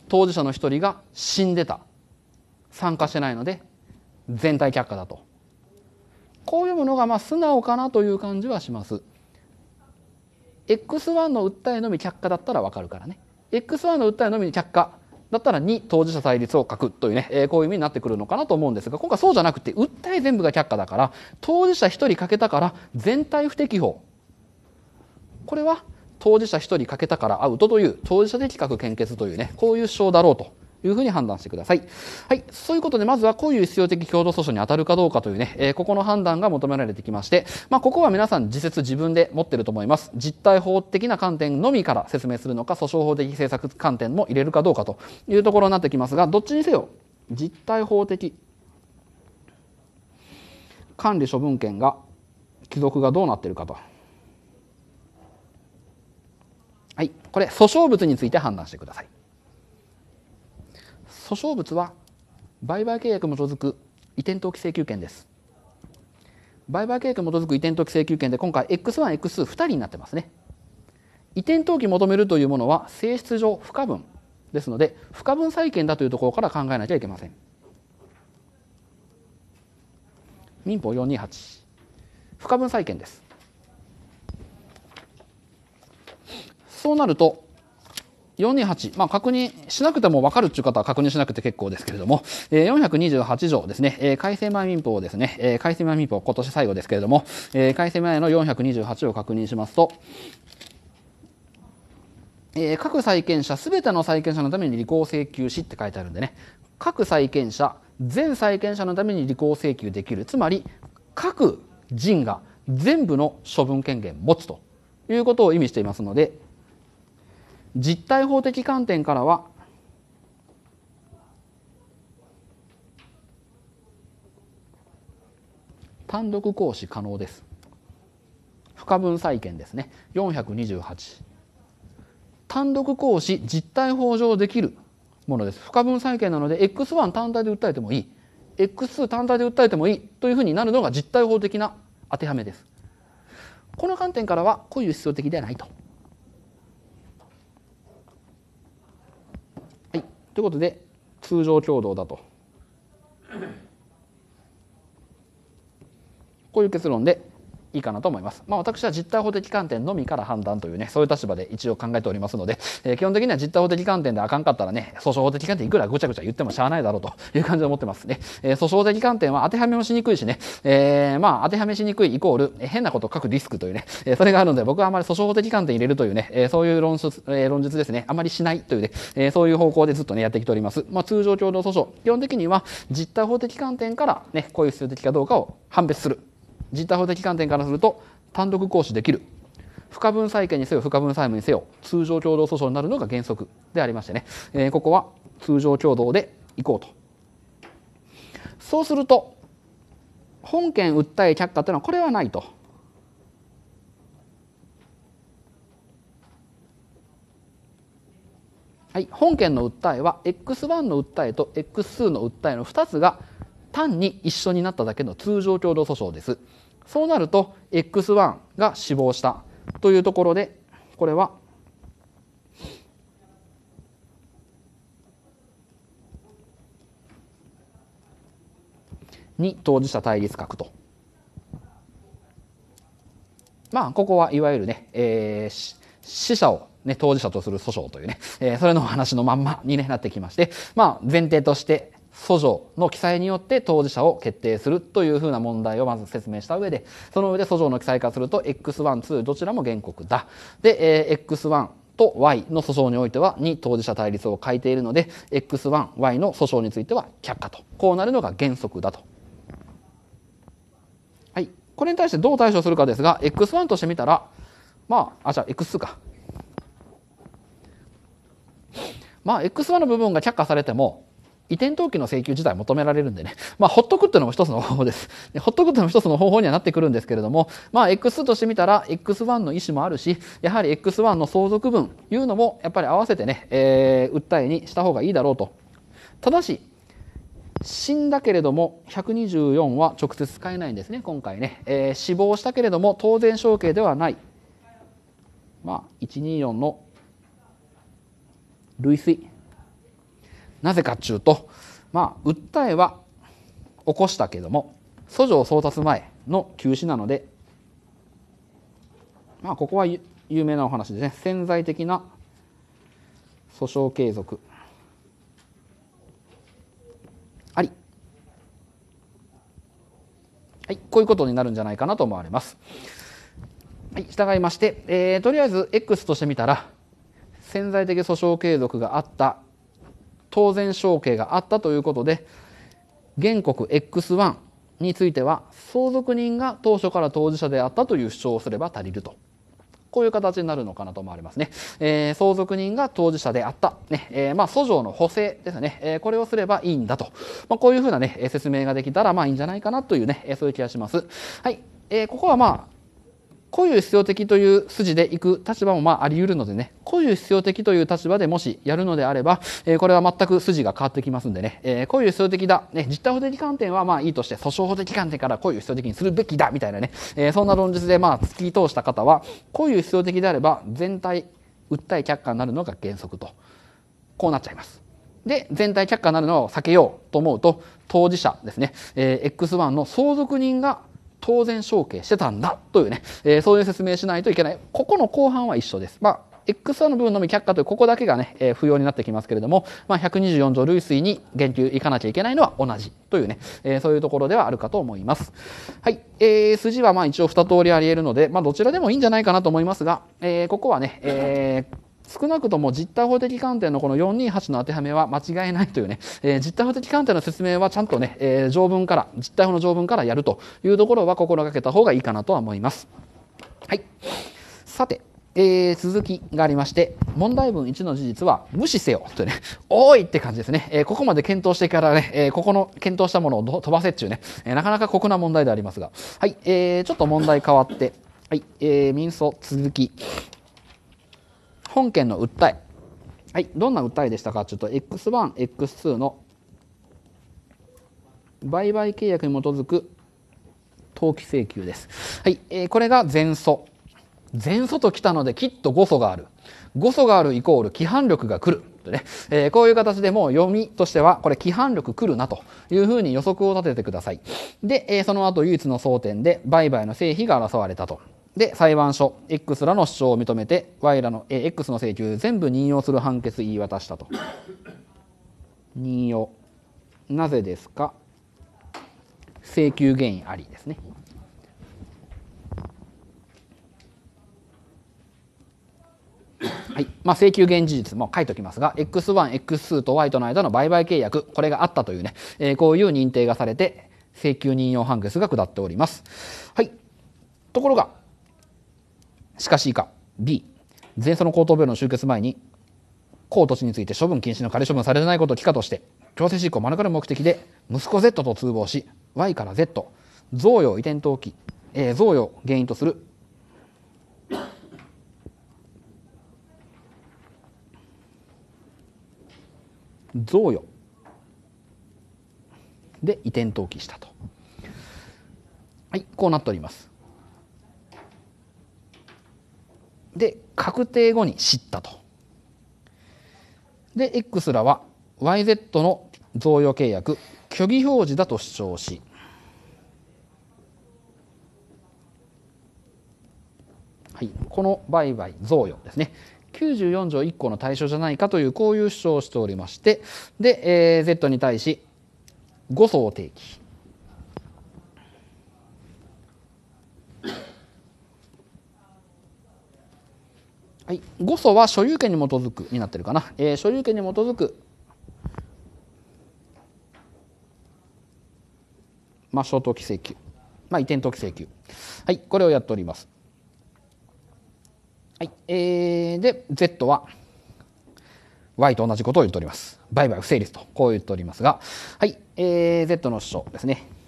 Speaker 1: 当事者の1人が死んでた参加してないので全体却下だとこういうものがまあ素直かなという感じはします。X1 の訴えのみ却下だったら分かるからね X1 の訴えのみに却下だったら2当事者対立を書くというね、えー、こういう意味になってくるのかなと思うんですが今回そうじゃなくて訴え全部が却下だから当事者1人欠けたから全体不適法これは当事者1人欠けたからアウトという当事者的確献血というねこういう主張だろうというふうに判断してください。はい。そういうことで、まずはこういう必要的共同訴訟に当たるかどうかというね、えー、ここの判断が求められてきまして、まあ、ここは皆さん自説自分で持ってると思います。実態法的な観点のみから説明するのか、訴訟法的政策観点も入れるかどうかというところになってきますが、どっちにせよ、実態法的管理処分権が、帰属がどうなっているかと。はい。これ、訴訟物について判断してください。訴訟物は売買契約に基づく移転登記請求権です売買契約に基づく移転登記請求権で今回 X1X22 人になってますね移転登記求めるというものは性質上不可分ですので不可分債権だというところから考えなきゃいけません民法428不可分債権ですそうなると428、まあ、確認しなくても分かるっいう方は確認しなくて結構ですけれども、えー、428条ですね、えー、改正前民法ですね、えー、改正前民法、今年最後ですけれども、えー、改正前の428を確認しますと、えー、各債権者、すべての債権者のために履行請求しって書いてあるんでね、各債権者、全債権者のために履行請求できる。つまり、各人が全部の処分権限持つということを意味していますので、実体法的観点からは単独行使可能です不可分債権ですね428単独行使実体法上できるものです不可分債権なので X1 単体で訴えてもいい X2 単体で訴えてもいいというふうになるのが実体法的な当てはめですこの観点からはこういう必要的ではないとということで通常共同だとこういう結論でいいかなと思います。まあ、私は実態法的観点のみから判断というね、そういう立場で一応考えておりますので、えー、基本的には実態法的観点であかんかったらね、訴訟法的観点いくらぐちゃぐちゃ言ってもしゃあないだろうという感じで思ってますね。えー、訴訟的観点は当てはめもしにくいしね、えー、まあ、当てはめしにくいイコール、えー、変なことを書くリスクというね、えー、それがあるので、僕はあまり訴訟法的観点入れるというね、えー、そういう論述、えー、論述ですね、あまりしないというね、えー、そういう方向でずっとね、やってきております。まあ、通常共同訴訟、基本的には実態法的観点からね、こういう数的かどうかを判別する実態法的観点からすると単独行使できる不可分債権にせよ不可分債務にせよ通常共同訴訟になるのが原則でありましてね、えー、ここは通常共同でいこうとそうすると本件訴え却下というのはこれはないと。はい、本件の訴えは X1 の訴えと X2 の訴えの2つが単に一緒になっただけの通常共同訴訟ですそうなると X1 が死亡したというところでこれはに当事者対立格と。まあここはいわゆるね、えー、死者を、ね、当事者とする訴訟というね、えー、それの話のまんまに、ね、なってきまして、まあ、前提として訴状の記載によって当事者を決定するというふうな問題をまず説明した上で、その上で訴状の記載化すると X1、2どちらも原告だ。で、えー、X1、と Y の訴訟においては2当事者対立を欠いているので X1Y の訴訟については却下とこうなるのが原則だと。はい、これに対してどう対処するかですが X1 として見たらまああじゃあ X2 か。まあ X1 の部分が却下されても移転登記の請求自体求められるんでね、まあ、ほっとくっていうのも一つの方法です。でほっとくっていうのも一つの方法にはなってくるんですけれども、まあ、X としてみたら X1 の意思もあるし、やはり X1 の相続分いうのもやっぱり合わせてね、えー、訴えにした方がいいだろうと。ただし、死んだけれども124は直接使えないんですね今回ね、えー、死亡したけれども当然承継ではない、まあ、124の類推なぜかっちゅうとまあ訴えは起こしたけども訴状送達前の休止なのでまあここは有名なお話ですね潜在的な訴訟継続ありはいこういうことになるんじゃないかなと思われます。はい、従いまして、えー、とりあえず X としてみたら潜在的訴訟継続があった当然承継があったということで原告 X1 については相続人が当初から当事者であったという主張をすれば足りると。こういう形になるのかなと思われますね。えー、相続人が当事者であった。ね、えー、まあ、訴状の補正ですね。えー、これをすればいいんだと。まあ、こういうふうなね、説明ができたら、まあいいんじゃないかなというね、そういう気がします。はい。えここはまあ、固有必要的という筋でいく立場もまああり得るのでね、固有必要的という立場でもしやるのであれば、えー、これは全く筋が変わってきますんでね、えー、固有必要的だ、ね、実態法的観点はまあいいとして、訴訟法的観点から固有必要的にするべきだ、みたいなね、えー、そんな論述でまあ突き通した方は、固有必要的であれば全体、訴え却下になるのが原則と。こうなっちゃいます。で、全体却下になるのを避けようと思うと、当事者ですね、えー、X1 の相続人が当然承継してたんだというね、えー、そういう説明しないといけない。ここの後半は一緒です。まあ X の部分のみ却下というここだけがね、えー、不要になってきますけれども、まあ、124条類推に言及いかなきゃいけないのは同じというね、えー、そういうところではあるかと思います。はい、えー、筋はまあ一応2通りあり得るので、まあ、どちらでもいいんじゃないかなと思いますが、えー、ここはね、えー少なくとも実態法的観点のこの428の当てはめは間違いないというね、えー、実態法的観点の説明はちゃんとね、えー、条文から実態法の条文からやるというところは心がけた方がいいかなとは思います。はい、さてえー、続きがありまして、問題文1の事実は無視せよというね、おいって感じですね。えー、ここまで検討してからね、えー、ここの検討したものを飛ばせっちゅうね、えなかなか酷な問題でありますが、はい、えー、ちょっと問題変わって、はい、えー、民訴続き、本件の訴え、はい、どんな訴えでしたかちょっと X1、X2 の売買契約に基づく登記請求です。はい、えー、これが前訴。前訴と来たのできっと誤訴がある。誤訴があるイコール規範力が来る。とね、えー、こういう形でもう読みとしては、これ規範力来るなというふうに予測を立ててください。で、えー、その後唯一の争点で売買の成否が争われたと。で裁判所 X らの主張を認めて Y らの X の請求全部任用する判決言い渡したと任用。なぜですか請求原因ありですねはいまあ、請求現事実も書いておきますが X1、X2 と Y との間の売買契約これがあったというね、えー、こういう認定がされて請求任用判決が下っております。はい、ところがしかし以下 B 前奏の高等病の終結前に高土地について処分禁止の仮処分されてないことを帰化として強制執行を免れる目的で息子 Z と通報し Y から Z 贈与移転登記、えー、贈与原因とする贈与で移転登記したと。はい、こうなっております。で確定後に知ったと。で X らは YZ の贈与契約虚偽表示だと主張しはい、この売買贈与ですね94条1項の対象じゃないかというこういう主張をしておりましてで、えー、Z に対し誤送提起はい、5素は所有権に基づくになってるかな、えー、所有権に基づく、まあ、消灯規請求、まあ、移転登記請求、はい、これをやっております。はいえー、で Z は Y と同じことを言っております。売買不成立とこう言っておりますが、はいえー、Z の主張ですね。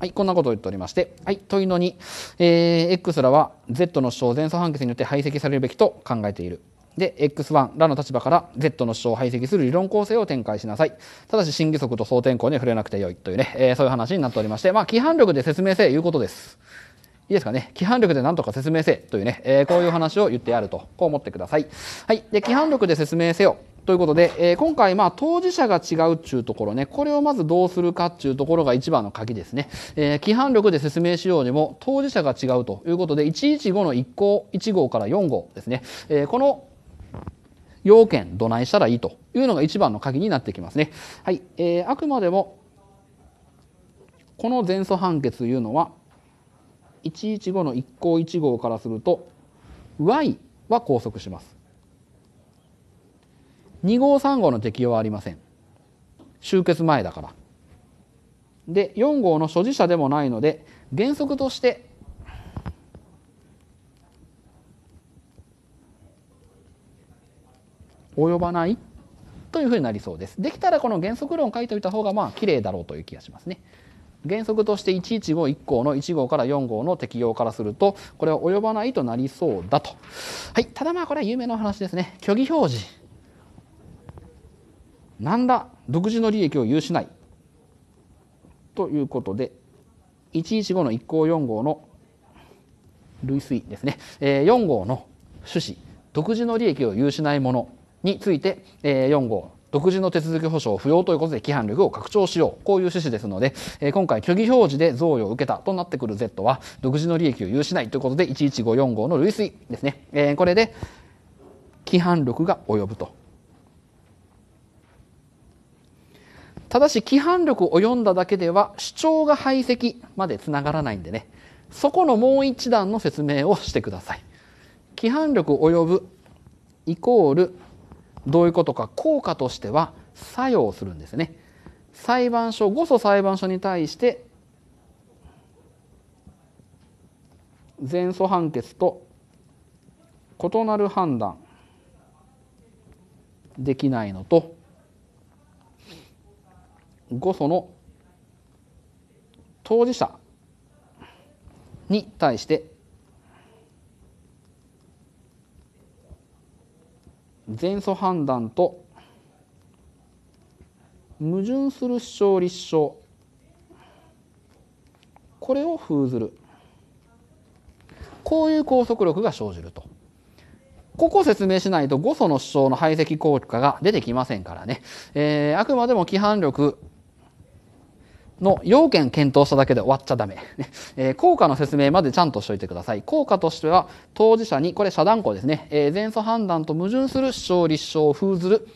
Speaker 1: はい、こんなことを言っておりまして、はい、というのに、えー、X らは Z の主張前奏判決によって排斥されるべきと考えている。で、X1 らの立場から Z の主張を排斥する理論構成を展開しなさい。ただし、審議則と総転項に触れなくてよいというね、えー、そういう話になっておりまして、まあ、規範力で説明せいうことです。いいですかね。規範力で何とか説明せというね、えー、こういう話を言ってやると、こう思ってください。はい。で、規範力で説明せよ。ということで、えー、今回、まあ、当事者が違うっちゅうところね、これをまずどうするかっちゅうところが一番の鍵ですね。えー、規範力で説明しようにも、当事者が違うということで、115の1項、1号から4号ですね。えー、この要件、どないしたらいいというのが一番の鍵になってきますね。はい。えー、あくまでも、この前訴判決というのは、115の1項1号からすると、Y は拘束します。2号3号の適用はありません終結前だからで4号の所持者でもないので原則として及ばないというふうになりそうです。できたらこの原則論書いておいた方がまあ綺麗だろうという気がしますね。原則として1151項の1号から4号の適用からするとこれは及ばないとなりそうだと。はい、ただまあこれは有名なお話ですね。虚偽表示。何ら独自の利益を有しないということで115の1項4号の類推ですね、え4号の趣旨独自の利益を有しないものについて、え4号独自の手続き保障不要ということで規範力を拡張しようこういう趣旨ですので、え今回虚偽表示で贈与を受けたとなってくる Z は独自の利益を有しないということで1 1 5 4号の類推ですね、えこれで規範力が及ぶとただし規範力を読んだだけでは主張が排斥までつながらないんでねそこのもう一段の説明をしてください。規範力及ぶイコールどういうことか効果としては作用するんですね。裁判所誤訴裁判所に対して前訴判決と異なる判断できないのと5祖の当事者に対して前祖判断と矛盾する主張立証これを封ずるこういう拘束力が生じると。ここを説明しないと5祖の主張の排斥効果が出てきませんからね、えー、あくまでも規範力の要件検討しただけで終わっちゃダメ。えー、効果の説明までちゃんとしといてください。効果としては、当事者に、これ遮断項ですね。えー、前訴判断と矛盾する主張立証を封ずる。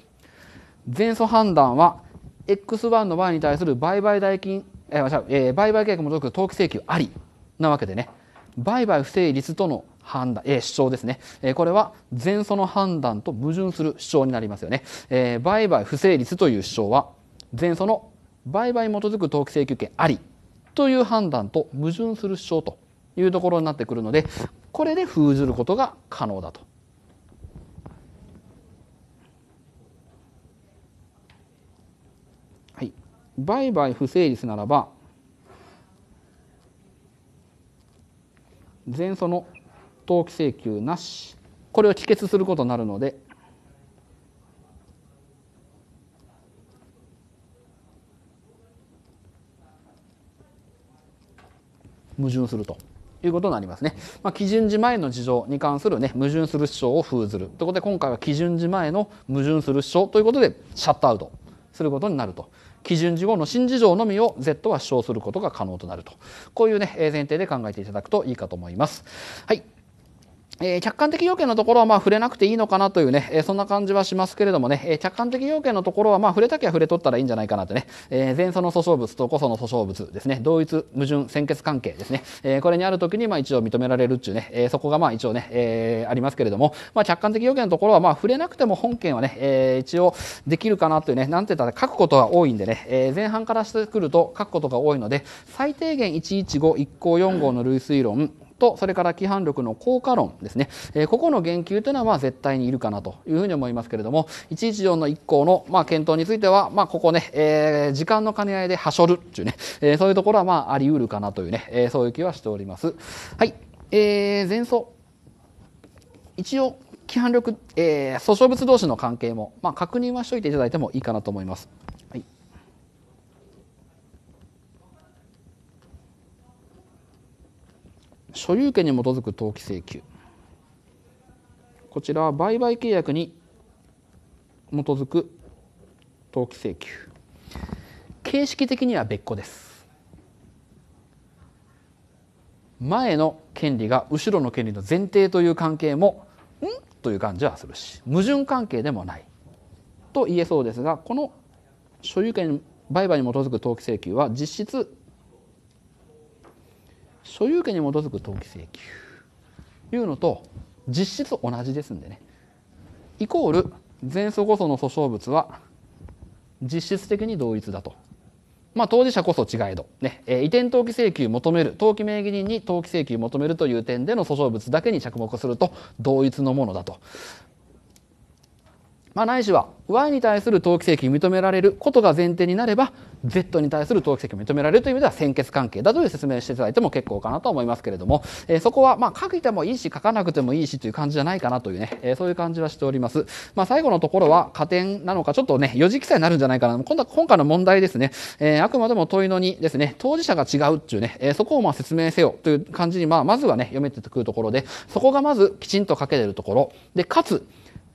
Speaker 1: 前訴判断は、X1 の場合に対する売買代金、えー、えー、売買契約も除く登記請求ありなわけでね。売買不成立との判断、えー、主張ですね、えー、これは前訴の判断と矛盾する主張になりますよね。えー、売買不成立という主張は、前訴の売買に基づく登記請求権ありという判断と矛盾する主張というところになってくるのでこれで封じることが可能だと。はい、売買不成立ならば前訴の登記請求なしこれを帰結することになるので矛盾するということになりますね。まあ、基準時前の事情に関するね矛盾する主張を封ずるということで今回は基準時前の矛盾する主張ということでシャットアウトすることになると。基準時後の新事情のみを Z は主張することが可能となるとこういうね前提で考えていただくといいかと思います。はいえ客観的要件のところはまあ触れなくていいのかなというね、えそんな感じはしますけれどもね、え客観的要件のところはまあ触れたきゃ触れとったらいいんじゃないかなってね、え前訴の訴訟物と個訴の訴訟物ですね、同一矛盾先決関係ですね、えこれにあるときにまあ一応認められるっちゅうね、えそこがまあ一応ね、えありますけれども、まあ客観的要件のところはまあ触れなくても本件はね、え一応できるかなというね、なんて言ったら書くことが多いんでね、え前半からしてくると書くことが多いので、最低限115、1項4号の類推論、とそれから規範力の効果論ですね、えー、ここの言及というのはまあ絶対にいるかなというふうに思いますけれども114の1項のまあ検討についてはまあここね、えー、時間の兼ね合いではしょるっていうね、えー、そういうところはまああり得るかなというね、えー、そういう気はしております。はい、えー、前奏一応規範力、えー、訴訟物同士の関係も、まあ、確認はしておいていただいてもいいかなと思います。所有権に基づく登記請求こちらは売買契約に基づく登記請求形式的には別個です前の権利が後ろの権利の前提という関係もんという感じはするし矛盾関係でもないと言えそうですがこの所有権売買に基づく登記請求は実質所有権に基づく登記請求いうのと実質同じですんでねイコール前訴こその訴訟物は実質的に同一だと。まあ、当事者こそ違えど、ねえ移転登記請求求める登記名義人に登記請求求めるという点での訴訟物だけに着目すると同一のものだとまあ、ないしは y に対する記機性認められることが前提になれば z に対する記機性認められるという意味では先決関係だという説明していただいても結構かなと思いますけれども、えー、そこはまあ書いてもいいし書かなくてもいいしという感じじゃないかなというね、えー、そういう感じはしております、まあ、最後のところは加点なのかちょっとね四字記載になるんじゃないかな今度は今回の問題ですね、えー、あくまでも問いのにですね当事者が違うっていうね、えー、そこをまあ説明せよという感じにまあまずはね読めてくるところでそこがまずきちんと書けてるところでかつ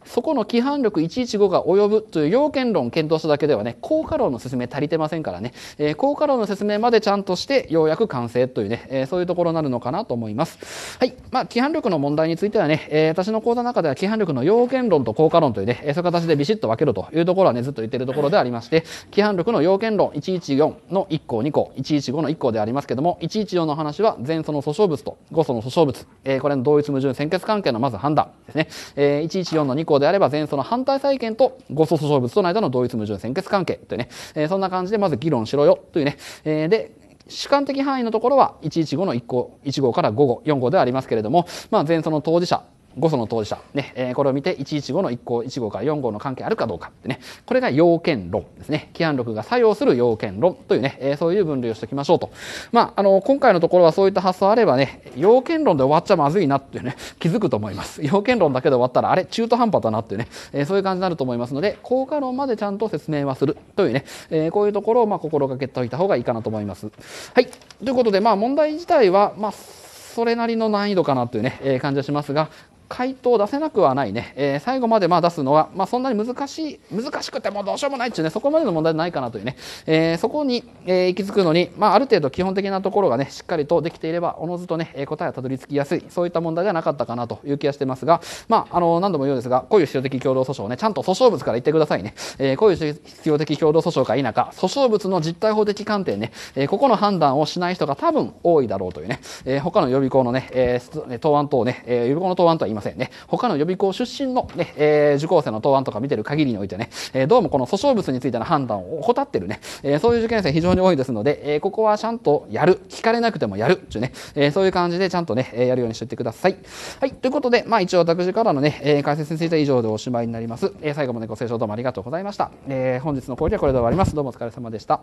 Speaker 1: そこの規範力115が及ぶという要件論を検討しただけではね効果論の説明足りてませんからね、えー、効果論の説明までちゃんとしてようやく完成というね、えー、そういうところになるのかなと思います。はいまあ、規範力の問題についてはね、えー、私の講座の中では規範力の要件論と効果論というね、えー、そういう形でビシッと分けるというところはねずっと言ってるところでありまして規範力の要件論114の1項2項115の1項でありますけども114の話は前祖の訴訟物と後祖の訴訟物、えー、これの同一矛盾先決関係のまず判断ですね、えー、114の2項であれば前訴の反対債権と誤訴訟物との間の同一矛盾先決関係というね、えー、そんな感じでまず議論しろよというね、えー、で、主観的範囲のところは115の1項、1号から5号、4号ではありますけれども、まあ、前訴の当事者5層の当事者、ねえー、これを見て115の1項1号から4号の関係あるかどうかってねこれが要件論ですね規範録が作用する要件論というね、えー、そういう分類をしておきましょうと、まあ、あの今回のところはそういった発想あればね要件論で終わっちゃまずいなっていうね 気づくと思います要件論だけで終わったらあれ中途半端だなっていうね、えー、そういう感じになると思いますので効果論までちゃんと説明はするというね、えこういうところをまあ心がけておいた方がいいかなと思います。はいということで、まあ、問題自体は、まあそれなりの難易度かなというね、えー、感じがしますが、回答出せなくはないね、えー、最後までまあ出すのは、まあ、そんなに難しい難しくてもうどうしようもないっていうねそこまでの問題ないかなというね、えー、そこに、えー、行き着くのに、まあ、ある程度基本的なところがねしっかりとできていればおのずとね答えはたどり着きやすいそういった問題ではなかったかなという気がしてますが、まあ、あの何度も言うんですがこういう必要的共同訴訟ねちゃんと訴訟物から言ってくださいね、えー、こういう必要的共同訴訟か否か訴訟物の実態法的観点ね、えー、ここの判断をしない人が多分多いだろうというね、えー、他の予備校のね、えー、答案等ね、えー、予備校の答案とは今ませんね。他の予備校出身のね、えー、受講生の答案とか見てる限りにおいてね、えー、どうもこの訴訟物についての判断を怠ってるね、えー、そういう受験生非常に多いですので、えー、ここはちゃんとやる、聞かれなくてもやるっていうね、えー、そういう感じでちゃんとね、えー、やるようにしていってください。はい、ということで、まあ一応私からのね、えー、解説については以上でおしまいになります。えー、最後までご清聴どうもありがとうございました。えー、本日の講義はこれで終わります。どうもお疲れ様でした。